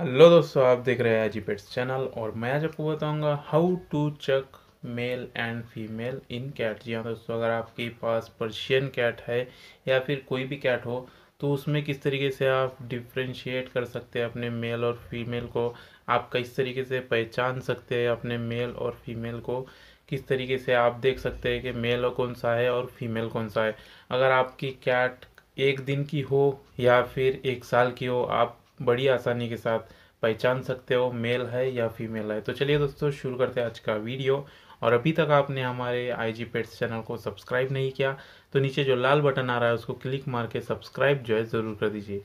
hello दोस्तों आप देख रहे हैं जी पेट्स चैनल और मैं आज आपको बताऊंगा how to check male and female in cat जी हाँ दोस्तों अगर आपके पास पर्शियन कैट है या फिर कोई भी कैट हो तो उसमें किस तरीके से आप डिफ्रेंशिएट कर सकते हैं अपने मेल और फीमेल को आप किस तरीके से पहचान सकते हैं अपने मेल और फीमेल को किस तरीके से आप देख सकते हैं कि मेल कौन सा है और फीमेल कौन सा है अगर आपकी कैट एक दिन की हो या फिर एक साल की हो आप बड़ी आसानी के साथ पहचान सकते हो मेल है या फीमेल है तो चलिए दोस्तों शुरू करते हैं आज का वीडियो और अभी तक आपने हमारे आई जी पेट्स चैनल को सब्सक्राइब नहीं किया तो नीचे जो लाल बटन आ रहा है उसको क्लिक मार के सब्सक्राइब जो है ज़रूर कर दीजिए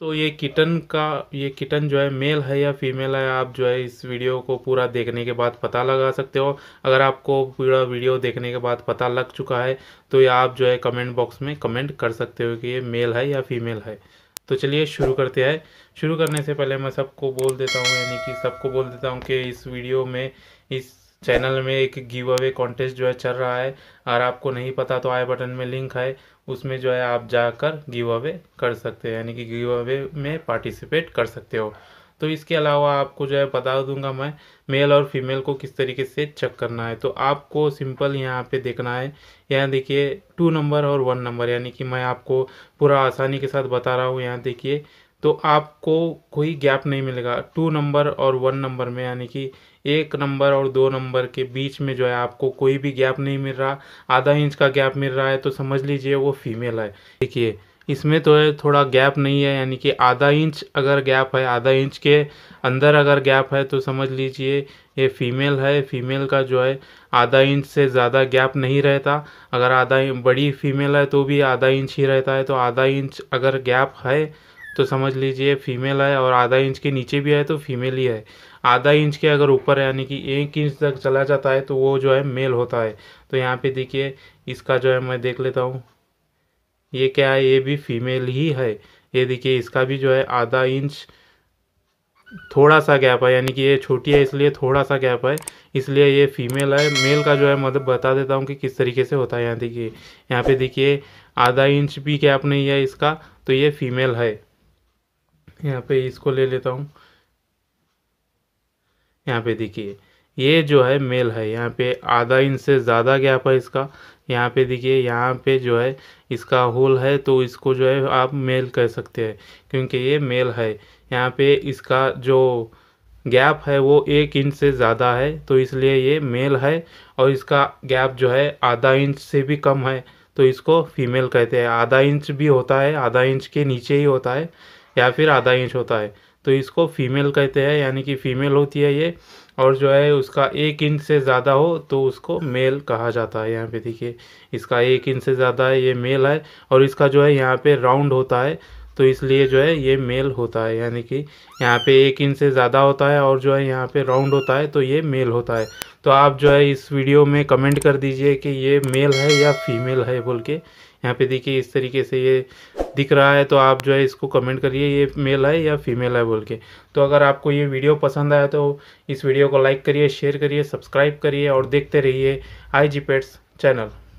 तो ये किटन का ये किटन जो है मेल है या फीमेल है आप जो है इस वीडियो को पूरा देखने के बाद पता लगा सकते हो अगर आपको पूरा वीडियो देखने के बाद पता लग चुका है तो ये आप जो है कमेंट बॉक्स में कमेंट कर सकते हो कि ये मेल है या फीमेल है तो चलिए शुरू करते हैं शुरू करने से पहले मैं सबको बोल देता हूँ यानी कि सबको बोल देता हूँ कि इस वीडियो में इस चैनल में एक गिव अवे कॉन्टेस्ट जो है चल रहा है और आपको नहीं पता तो आई बटन में लिंक है उसमें जो है आप जाकर गिव अवे कर सकते हैं यानी कि गिव अवे में पार्टिसिपेट कर सकते हो तो इसके अलावा आपको जो है बता दूंगा मैं मेल और फीमेल को किस तरीके से चेक करना है तो आपको सिंपल यहाँ पे देखना है यहाँ देखिए टू नंबर और वन नंबर यानी कि मैं आपको पूरा आसानी के साथ बता रहा हूँ यहाँ देखिए तो आपको कोई गैप नहीं मिलेगा टू नंबर और वन नंबर में यानी कि एक नंबर और दो नंबर के बीच में जो है आपको कोई भी गैप नहीं मिल रहा आधा इंच का गैप मिल रहा है तो समझ लीजिए वो फीमेल है देखिए इसमें तो है थोड़ा गैप नहीं है यानी कि आधा इंच अगर गैप है आधा इंच के अंदर अगर गैप है तो समझ लीजिए ये फीमेल है फीमेल का जो है आधा इंच से ज़्यादा गैप नहीं रहता अगर आधा बड़ी फीमेल है तो भी आधा इंच ही रहता है तो आधा इंच अगर गैप है तो समझ लीजिए फीमेल है और आधा इंच के नीचे भी है तो फीमेल ही है आधा इंच के अगर ऊपर है यानी कि एक इंच तक चला जाता है तो वो जो है मेल होता है तो यहाँ पे देखिए इसका जो है मैं देख लेता हूँ ये क्या है ये भी फीमेल ही है ये देखिए इसका भी जो है आधा इंच थोड़ा सा गैप है यानी कि ये छोटी है इसलिए थोड़ा सा गैप है इसलिए ये फीमेल है मेल का जो है मतलब बता देता हूँ कि किस तरीके से होता है यहाँ देखिए यहाँ पे देखिए आधा इंच भी गैप नहीं है इसका तो ये फीमेल है यहाँ पे इसको ले लेता हूँ यहाँ पे देखिए ये जो है मेल है यहाँ पे आधा इंच से ज़्यादा गैप है इसका यहाँ पे देखिए यहाँ पे जो है इसका होल है तो इसको जो है आप मेल कह सकते हैं क्योंकि ये मेल है यहाँ पे इसका जो गैप है वो एक इंच से ज़्यादा है तो इसलिए ये मेल है और इसका गैप जो है आधा इंच से भी कम है तो इसको फीमेल कहते हैं आधा इंच भी होता है आधा इंच के नीचे ही होता है या फिर आधा इंच होता है तो इसको फीमेल कहते हैं यानी कि फीमेल होती है ये और जो है उसका एक इंच से ज़्यादा हो तो उसको मेल कहा जाता है यहाँ पे देखिए इसका एक इंच से ज़्यादा है ये मेल है और इसका जो है यहाँ पे राउंड होता है तो इसलिए जो है ये मेल होता है यानी कि यहाँ पे एक इंच से ज़्यादा होता है और जो है यहाँ पे राउंड होता है तो ये मेल होता है तो आप जो है इस वीडियो में कमेंट कर दीजिए कि ये मेल है या फीमेल है बोल के यहाँ पे देखिए इस तरीके से ये दिख रहा है तो आप जो है इसको कमेंट करिए ये मेल है या फीमेल है बोल के तो अगर आपको ये वीडियो पसंद आया तो इस वीडियो को लाइक करिए शेयर करिए सब्सक्राइब करिए और देखते रहिए आई जी पेट्स चैनल